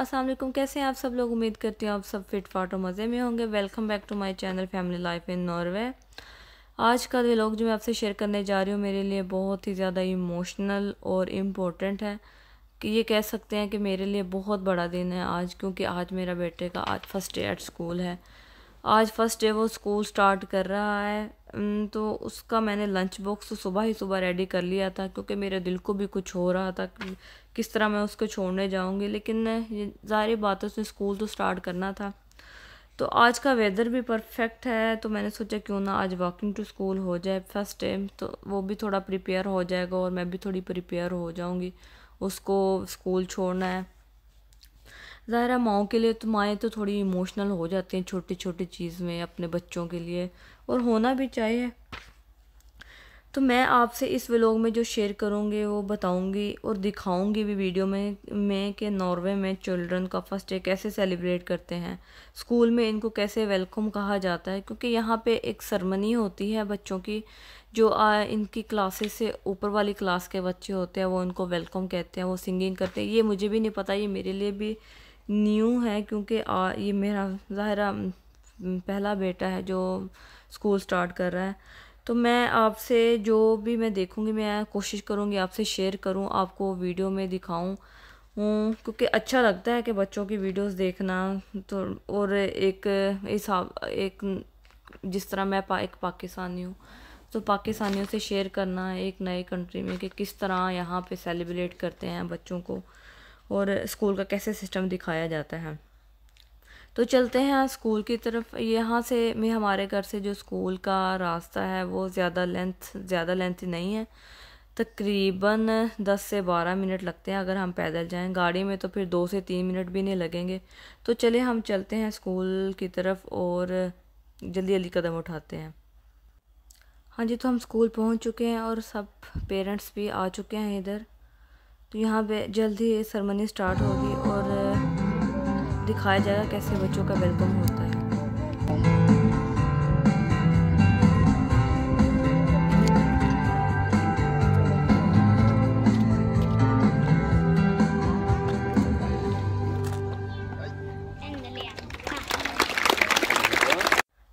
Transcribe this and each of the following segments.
अस्सलाम वालेकुम कैसे हैं आप सब लोग उम्मीद करती हूँ आप सब फिट फाट और मज़े में होंगे welcome back to my channel family life in Norway आज का लोग जो मैं आपसे शेयर करने जा रही हूँ मेरे लिए बहुत ही ज़्यादा इमोशनल और इम्पोर्टेंट है कि ये कह सकते हैं कि मेरे लिए बहुत बड़ा दिन है आज क्योंकि आज मेरा बेटे का आज फर्स्ट डे एट स्कूल है आज फर्स्ट डे वो स्कूल स्टार्ट कर रहा है तो उसका मैंने लंच बॉक्स तो सुबह ही सुबह रेडी कर लिया था क्योंकि मेरे दिल को भी कुछ हो रहा था कि किस तरह मैं उसको छोड़ने जाऊंगी लेकिन ये बात है उसने स्कूल तो स्टार्ट करना था तो आज का वेदर भी परफेक्ट है तो मैंने सोचा क्यों ना आज वॉकिंग टू स्कूल हो जाए फर्स्ट टाइम तो वो भी थोड़ा प्रिपेयर हो जाएगा और मैं भी थोड़ी प्रिपेयर हो जाऊँगी उसको स्कूल छोड़ना है ज़ाहिर है माओ के लिए तो माएँ तो थोड़ी इमोशनल हो जाती हैं छोटी छोटी चीज़ में अपने बच्चों के लिए और होना भी चाहिए तो मैं आपसे इस व्लॉग में जो शेयर करूँगी वो बताऊँगी और दिखाऊँगी भी वीडियो में मैं कि नॉर्वे में चिल्ड्रन का फर्स्ट डे कैसे सेलिब्रेट करते हैं स्कूल में इनको कैसे वेलकम कहा जाता है क्योंकि यहाँ पे एक सरमनी होती है बच्चों की जो आ, इनकी क्लासेस से ऊपर वाली क्लास के बच्चे होते हैं वो उनको वेलकम कहते हैं वो सिंगिंग करते हैं ये मुझे भी नहीं पता ये मेरे लिए भी न्यू है क्योंकि ये मेरा ज़ाहरा पहला बेटा है जो स्कूल स्टार्ट कर रहा है तो मैं आपसे जो भी मैं देखूँगी मैं कोशिश करूँगी आपसे शेयर करूँ आपको वीडियो में दिखाऊँ हूँ क्योंकि अच्छा लगता है कि बच्चों की वीडियोस देखना तो और एक इस एक जिस तरह मैं पा, एक पाकिस्तानी हूँ तो पाकिस्तानियों से शेयर करना एक नए कंट्री में कि किस तरह यहाँ पे सेलिब्रेट करते हैं बच्चों को और स्कूल का कैसे सिस्टम दिखाया जाता है तो चलते हैं स्कूल की तरफ यहाँ से में हमारे घर से जो स्कूल का रास्ता है वो ज़्यादा लेंथ ज़्यादा लेंथ नहीं है तकरीबन दस से बारह मिनट लगते हैं अगर हम पैदल जाएं गाड़ी में तो फिर दो से तीन मिनट भी नहीं लगेंगे तो चले हम चलते हैं स्कूल की तरफ और जल्दी जल्दी कदम उठाते हैं हाँ जी तो हम स्कूल पहुँच चुके हैं और सब पेरेंट्स भी आ चुके हैं इधर तो यहाँ पे जल्द ही सरमनी स्टार्ट होगी और दिखाया जाएगा कैसे बच्चों का वेलकम होता है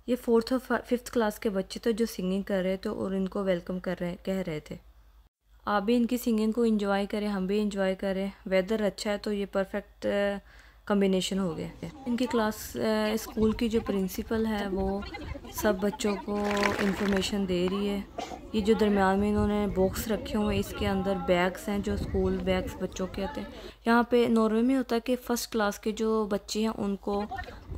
ये फोर्थ और फिफ्थ क्लास के बच्चे थे तो जो सिंगिंग कर रहे थे और इनको वेलकम कर रहे कह रहे थे आप भी इनकी सिंगिंग को इन्जॉय करें हम भी इंजॉय करें वेदर अच्छा है तो ये परफेक्ट कम्बिनेशन uh, हो गया इनकी क्लास स्कूल uh, की जो प्रिंसिपल है वो सब बच्चों को इंफॉर्मेशन दे रही है ये जो दरमियान में इन्होंने बॉक्स रखे हुए हैं इसके अंदर बैग्स हैं जो स्कूल बैग्स बच्चों के आते हैं यहाँ पे नॉर्वे में होता है कि फ़र्स्ट क्लास के जो बच्चे हैं उनको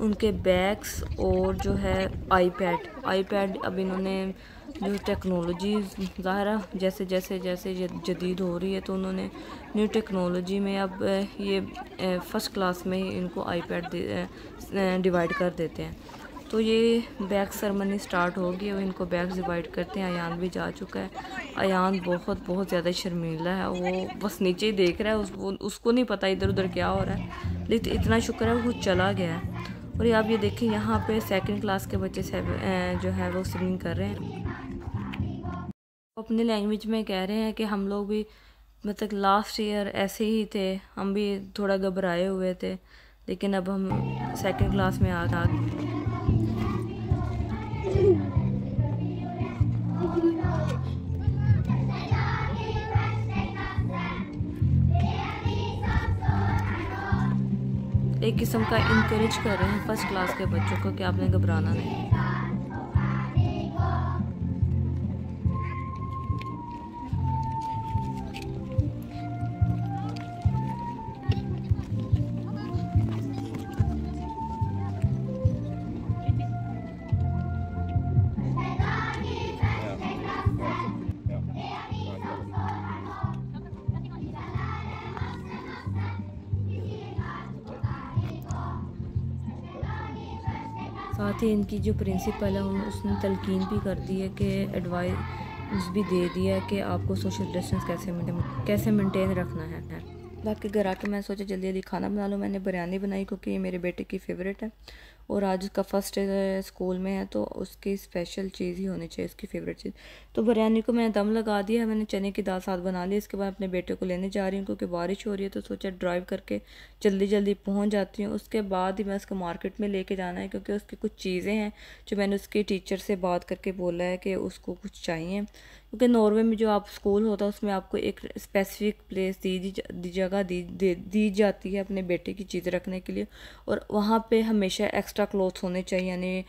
उनके बैग्स और जो है आईपैड आईपैड अब इन्होंने न्यू टेक्नोलॉजी ज़ाहरा जैसे जैसे जैसे जदीद हो रही है तो उन्होंने न्यू टेक्नोलॉजी में अब ये फ़र्स्ट क्लास में ही इनको आईपैड डिवाइड कर देते हैं तो ये बैग सरमनी स्टार्ट होगी और इनको बैग डिवाइड करते हैं अयान भी जा चुका है अयान बहुत बहुत ज़्यादा शर्मीला है वो बस नीचे ही देख रहा है उस, वो, उसको नहीं पता इधर उधर क्या हो रहा है लेकिन इतना शुक्र है वो चला गया है और ये आप ये देखें यहाँ पे सेकंड क्लास के बच्चे जो है वो सिंगिंग कर रहे हैं अपने लैंग्वेज में कह रहे हैं कि हम लोग भी मतलब लास्ट ईयर ऐसे ही थे हम भी थोड़ा घबराए हुए थे लेकिन अब हम सेकंड क्लास में आ गए एक किस्म का इंक्रेज कर रहे हैं फर्स्ट क्लास के बच्चों को कि आपने घबराना नहीं साथ ही इनकी जो प्रिंसिपल है उसने तलकिन भी कर दी है कि एडवाइस भी दे दिया है कि आपको सोशल डिस्टेंस कैसे कैसे मेंटेन रखना है बाकी घर आके मैंने सोचा जल्दी जल्दी खाना बना लूँ मैंने बिरयानी बनाई क्योंकि ये मेरे बेटे की फेवरेट है और आज उसका फर्स्ट डे स्कूल में है तो उसकी स्पेशल चीज़ ही होनी चाहिए उसकी फेवरेट चीज़ तो बिरयानी को मैंने दम लगा दिया है मैंने चने की दाल साथ बना ली इसके बाद अपने बेटे को लेने जा रही हूँ क्योंकि बारिश हो रही है तो सोचा ड्राइव करके जल्दी जल्दी पहुँच जाती हूँ उसके बाद ही मैं उसको मार्केट में लेके जाना है क्योंकि उसकी कुछ चीज़ें हैं जो मैंने उसके टीचर से बात करके बोला है कि उसको कुछ चाहिए क्योंकि नॉर्वे में जो आप स्कूल होता है उसमें आपको एक स्पेसिफिक प्लेस दी दी जगह दी दे दी जाती है अपने बेटे की चीज़ रखने के लिए और वहाँ पे हमेशा एक्स्ट्रा क्लोथ्स होने चाहिए यानी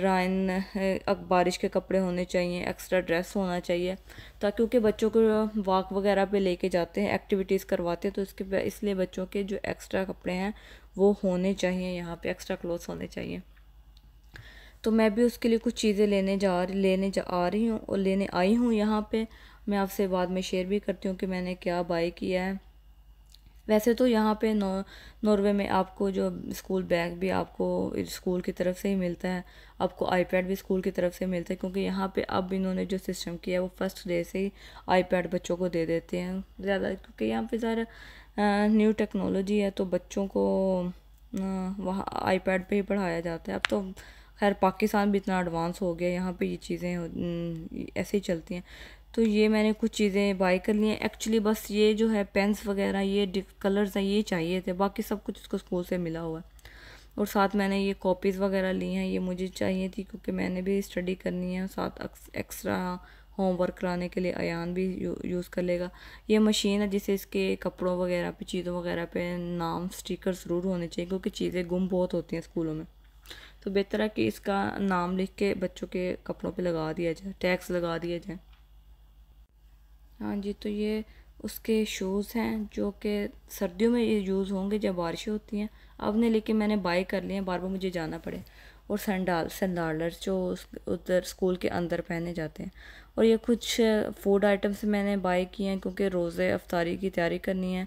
रायन बारिश के कपड़े होने चाहिए एक्स्ट्रा ड्रेस होना चाहिए ताकि क्योंकि बच्चों को वॉक वगैरह पे लेके जाते हैं एक्टिविटीज़ करवाते हैं तो इसके इसलिए बच्चों के जो एक्स्ट्रा कपड़े हैं वो होने चाहिए यहाँ पे एक्स्ट्रा क्लोथ होने चाहिए तो मैं भी उसके लिए कुछ चीज़ें लेने जा रही लेने जा आ रही हूँ और लेने आई हूँ यहाँ पे मैं आपसे बाद में शेयर भी करती हूँ कि मैंने क्या बाई किया है वैसे तो यहाँ पे नौ नॉर्वे में आपको जो स्कूल बैग भी आपको स्कूल की तरफ से ही मिलता है आपको आईपैड भी स्कूल की तरफ से मिलता है क्योंकि यहाँ पे अब इन्होंने जो सिस्टम किया है वो फर्स्ट डे से ही आईपैड बच्चों को दे देते हैं ज़्यादा क्योंकि यहाँ पे ज़्यादा न्यू टेक्नोलॉजी है तो बच्चों को वहाँ आईपैड पे ही पढ़ाया जाता है अब तो खैर पाकिस्तान भी इतना एडवांस हो गया यहाँ पे ये चीज़ें हम्म, ऐसे ही चलती हैं तो ये मैंने कुछ चीज़ें बाई कर ली हैं एक्चुअली बस ये जो है पेंस वगैरह ये कलर्स हैं ये चाहिए थे बाकी सब कुछ उसको स्कूल से मिला हुआ है और साथ मैंने ये कॉपीज़ वगैरह ली हैं ये मुझे चाहिए थी क्योंकि मैंने भी स्टडी करनी है साथ एक्स्ट्रा होमवर्क कराने के लिए अन भी यू, यूज़ कर लेगा ये मशीन है जिसे इसके कपड़ों वगैरह पे चीज़ों वगैरह पे नाम स्टिकर ज़रूर होने चाहिए क्योंकि चीज़ें गुम बहुत होती हैं स्कूलों में तो बेहतर है कि इसका नाम लिख के बच्चों के कपड़ों पे लगा दिया जाए टैक्स लगा दिया जाए हाँ जी तो ये उसके शूज़ हैं जो कि सर्दियों में ये यूज़ होंगे जब बारिशें होती हैं अब नहीं लेकिन मैंने बाई कर लिए हैं बार बार मुझे जाना पड़े और सैंडाल सैंडालर्स जो उधर स्कूल के अंदर पहने जाते हैं और ये कुछ फूड आइटम्स मैंने बाई किए हैं क्योंकि रोज़े अफ्तारी की तैयारी करनी है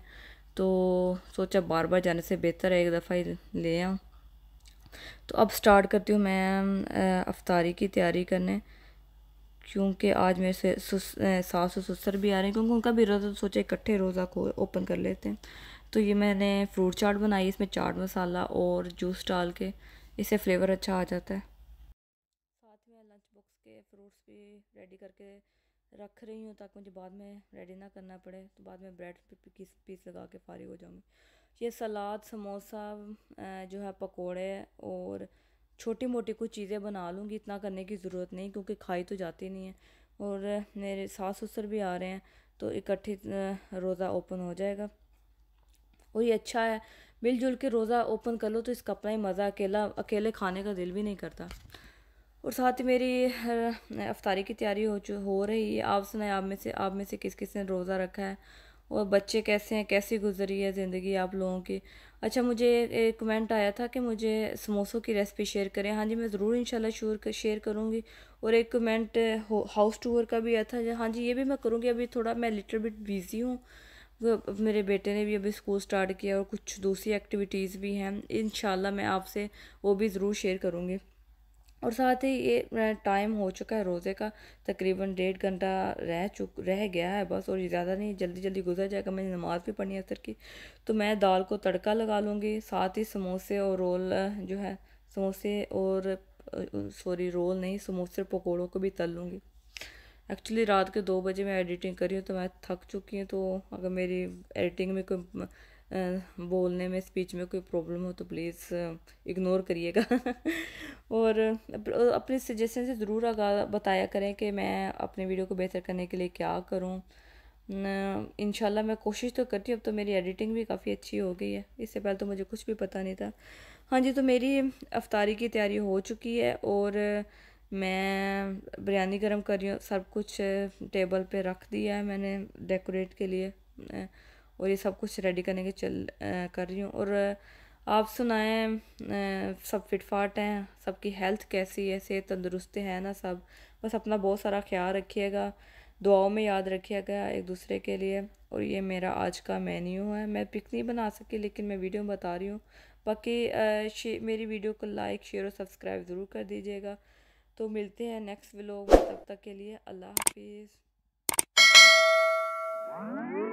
तो सोचा बार बार जाने से बेहतर है एक दफ़ा ही ले आऊँ तो अब स्टार्ट करती हूँ मैं अफ्तारी की तैयारी करने क्योंकि आज मेरे से सास और ससुर भी आ रहे हैं क्योंकि उनका भी रोज़ा सोचे इकट्ठे रोज़ा को ओपन कर लेते हैं तो ये मैंने फ्रूट चाट बनाई इसमें चाट मसाला और जूस डाल के इससे फ्लेवर अच्छा आ जाता है साथ में लंच बॉक्स के फ्रूट्स भी रेडी करके रख रही हूँ ताकि मुझे बाद में रेडी ना करना पड़े तो बाद में ब्रेड पीस पीस लगा के फारिग हो जाऊँगी ये सलाद समोसा जो है पकोड़े और छोटी मोटी कुछ चीज़ें बना लूँगी इतना करने की ज़रूरत नहीं क्योंकि खाई तो जाती नहीं है और मेरे सास ससुर भी आ रहे हैं तो इकट्ठे रोज़ा ओपन हो जाएगा और ये अच्छा है मिलजुल के रोज़ा ओपन कर लो तो इसका अपना ही मज़ा अकेला अकेले खाने का दिल भी नहीं करता और साथ ही मेरी अफ्तारी की तैयारी हो हो रही है आप सुनाए आप में से आप में से किस किस ने रोज़ा रखा है और बच्चे कैसे हैं कैसी गुजरी है ज़िंदगी आप लोगों की अच्छा मुझे एक कमेंट आया था कि मुझे समोसों की रेसिपी शेयर करें हाँ जी मैं ज़रूर इंशाल्लाह शाला शेयर करूँगी और एक कमेंट हाउस टूर का भी आया था हाँ जी ये भी मैं करूँगी अभी थोड़ा मैं लिटल बिट बिज़ी हूँ मेरे बेटे ने भी अभी स्कूल स्टार्ट किया और कुछ दूसरी एक्टिविटीज़ भी हैं इन मैं आपसे वो भी ज़रूर शेयर करूँगी और साथ ही ये टाइम हो चुका है रोज़े का तकरीबन डेढ़ घंटा रह चुक रह गया है बस और ये ज़्यादा नहीं जल्दी जल्दी गुजर जाएगा मैंने नमाज़ भी पढ़ी है असर की तो मैं दाल को तड़का लगा लूँगी साथ ही समोसे और रोल जो है समोसे और सॉरी रोल नहीं समोसे पकौड़ों को भी तल लूँगी एक्चुअली रात के दो बजे मैं एडिटिंग करी हूँ तो मैं थक चुकी हूँ तो अगर मेरी एडिटिंग में कोई बोलने में स्पीच में कोई प्रॉब्लम हो तो प्लीज़ इग्नोर करिएगा और अपने सजेशन से ज़रूर आगा बताया करें कि मैं अपने वीडियो को बेहतर करने के लिए क्या करूँ इन मैं कोशिश तो करती हूँ अब तो मेरी एडिटिंग भी काफ़ी अच्छी हो गई है इससे पहले तो मुझे कुछ भी पता नहीं था हाँ जी तो मेरी अफ्तारी की तैयारी हो चुकी है और मैं बिरयानी गर्म कर रही हूँ सब कुछ टेबल पे रख दिया है मैंने डेकोरेट के लिए और ये सब कुछ रेडी करने के चल आ, कर रही हूँ और आप सुनाएं सब फिटफाट हैं सबकी हेल्थ कैसी है सेहत तंदुरुस्त है ना सब बस अपना बहुत सारा ख्याल रखिएगा दुआओं में याद रखिएगा एक दूसरे के लिए और ये मेरा आज का मेन्यू है मैं पिक नहीं बना सकी लेकिन मैं वीडियो बता रही हूँ बाकी मेरी वीडियो को लाइक शेयर और सब्सक्राइब ज़रूर कर दीजिएगा तो मिलते हैं नेक्स्ट व्लॉग तब तक के लिए अल्लाह हाफिज़